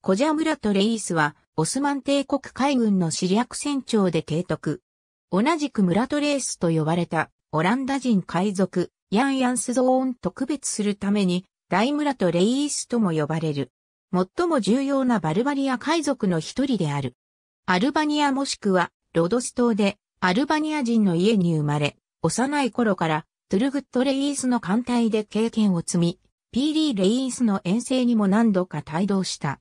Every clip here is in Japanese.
コジャムラトレイースは、オスマン帝国海軍のア略船長で提督。同じくムラトレイスと呼ばれた、オランダ人海賊、ヤン・ヤンスゾーン特別するために、大ムラとレイースとも呼ばれる。最も重要なバルバリア海賊の一人である。アルバニアもしくは、ロドス島で、アルバニア人の家に生まれ、幼い頃から、トゥルグット・レイースの艦隊で経験を積み、ピーリー・レイースの遠征にも何度か帯同した。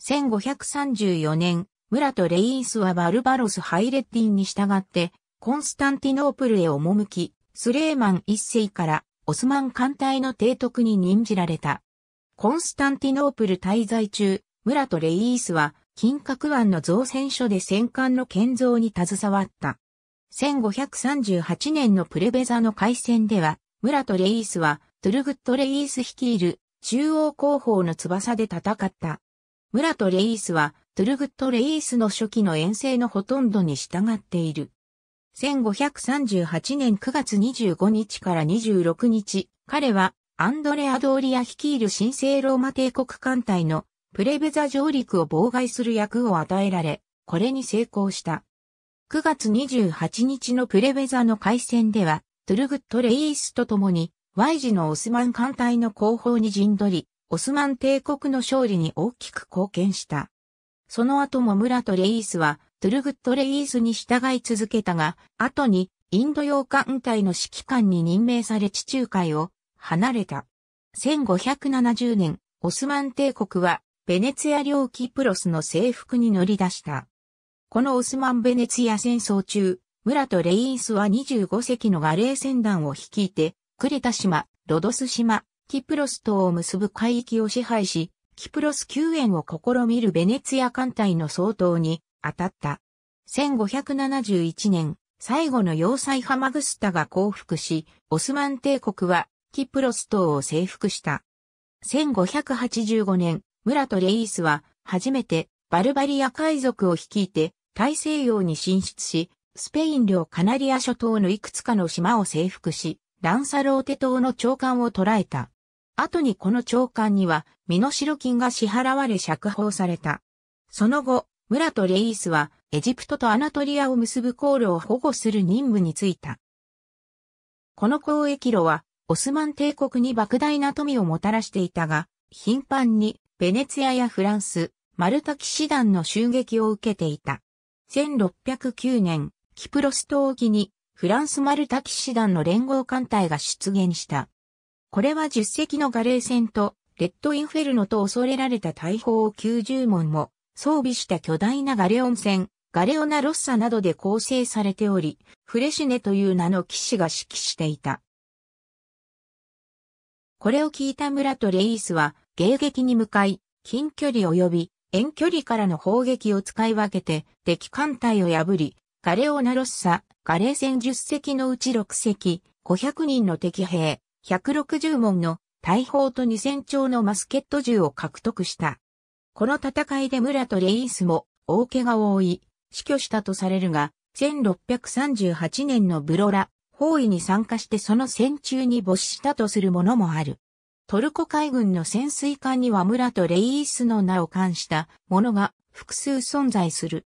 1534年、村とレインスはバルバロス・ハイレッティンに従って、コンスタンティノープルへ赴き、スレーマン一世からオスマン艦隊の提督に任じられた。コンスタンティノープル滞在中、村とレイースは、金閣湾の造船所で戦艦の建造に携わった。1538年のプレベザの海戦では、村とレイースは、トゥルグット・レイース率いる中央広報の翼で戦った。村とレイースは、トゥルグット・レイースの初期の遠征のほとんどに従っている。1538年9月25日から26日、彼は、アンドレア・ドーリア率いる神聖ローマ帝国艦隊のプレベザ上陸を妨害する役を与えられ、これに成功した。9月28日のプレベザの海戦では、トゥルグット・レイースと共に、Y 字のオスマン艦隊の後方に陣取り、オスマン帝国の勝利に大きく貢献した。その後も村とレイースは、トゥルグットレイースに従い続けたが、後に、インド洋艦隊の指揮官に任命され地中海を離れた。1570年、オスマン帝国は、ベネツィア領キプロスの征服に乗り出した。このオスマン・ベネツィア戦争中、村とレイースは25隻のガレー船団を率いて、クレタ島、ロドス島、キプロス島を結ぶ海域を支配し、キプロス救援を試みるベネツィア艦隊の総統に当たった。1571年、最後の要塞ハマグスタが降伏し、オスマン帝国はキプロス島を征服した。1585年、ムラとレイースは初めてバルバリア海賊を率いて大西洋に進出し、スペイン領カナリア諸島のいくつかの島を征服し、ランサローテ島の長官を捕らえた。後にこの長官には、身代金が支払われ釈放された。その後、村とレイースは、エジプトとアナトリアを結ぶ航路を保護する任務に就いた。この交易路は、オスマン帝国に莫大な富をもたらしていたが、頻繁に、ベネツィアやフランス、マルタ騎士団の襲撃を受けていた。1609年、キプロス島沖に、フランスマルタ騎士団の連合艦隊が出現した。これは10隻のガレー船と、レッドインフェルノと恐れられた大砲を90門も装備した巨大なガレオン船、ガレオナロッサなどで構成されており、フレシネという名の騎士が指揮していた。これを聞いた村とレイースは、迎撃に向かい、近距離及び遠距離からの砲撃を使い分けて、敵艦隊を破り、ガレオナロッサ、ガレー船10隻のうち6隻、500人の敵兵、160門の大砲と2000丁のマスケット銃を獲得した。この戦いで村とレイスも大怪我を負い、死去したとされるが、1638年のブロラ、包囲に参加してその戦中に没したとするものもある。トルコ海軍の潜水艦には村とレイースの名を冠したものが複数存在する。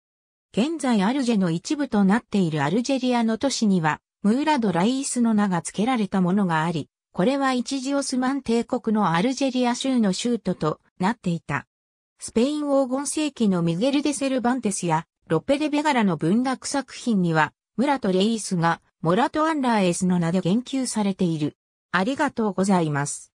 現在アルジェの一部となっているアルジェリアの都市には、ムーラド・ライースの名が付けられたものがあり、これは一時オスマン帝国のアルジェリア州の州都となっていた。スペイン黄金世紀のミゲル・デ・セルバンテスやロペレ・ベガラの文学作品には、ムラト・レイスがモラト・アンラーエスの名で言及されている。ありがとうございます。